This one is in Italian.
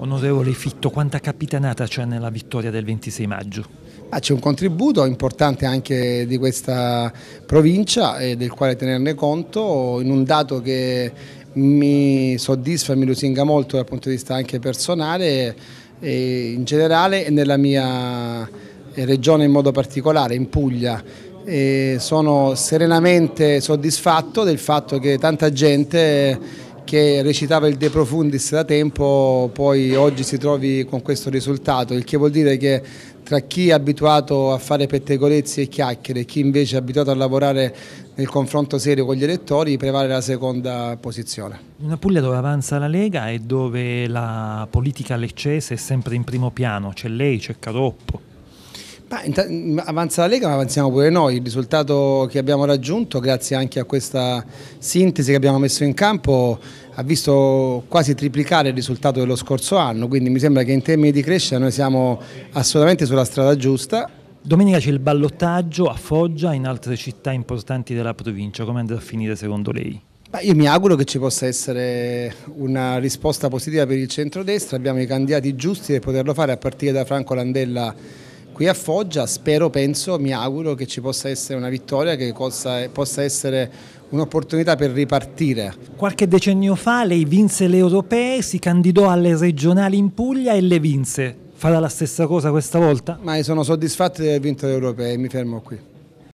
Onorevole Fitto, quanta capitanata c'è nella vittoria del 26 maggio? Ah, c'è un contributo importante anche di questa provincia e del quale tenerne conto in un dato che mi soddisfa e mi lusinga molto dal punto di vista anche personale e in generale e nella mia regione in modo particolare, in Puglia. E sono serenamente soddisfatto del fatto che tanta gente che recitava il De Profundis da tempo, poi oggi si trovi con questo risultato, il che vuol dire che tra chi è abituato a fare pettegolezzi e chiacchiere e chi invece è abituato a lavorare nel confronto serio con gli elettori prevale la seconda posizione. Una Puglia dove avanza la Lega e dove la politica leccese è sempre in primo piano, c'è lei, c'è Caroppo avanza la Lega ma avanziamo pure noi, il risultato che abbiamo raggiunto grazie anche a questa sintesi che abbiamo messo in campo ha visto quasi triplicare il risultato dello scorso anno, quindi mi sembra che in termini di crescita noi siamo assolutamente sulla strada giusta. Domenica c'è il ballottaggio a Foggia e in altre città importanti della provincia, come andrà a finire secondo lei? Beh, io mi auguro che ci possa essere una risposta positiva per il centrodestra, abbiamo i candidati giusti per poterlo fare a partire da Franco Landella qui a Foggia. Spero, penso, mi auguro che ci possa essere una vittoria che possa, possa essere un'opportunità per ripartire. Qualche decennio fa lei vinse le europee, si candidò alle regionali in Puglia e le vinse. Farà la stessa cosa questa volta? Ma sono soddisfatto di aver vinto le europee, mi fermo qui.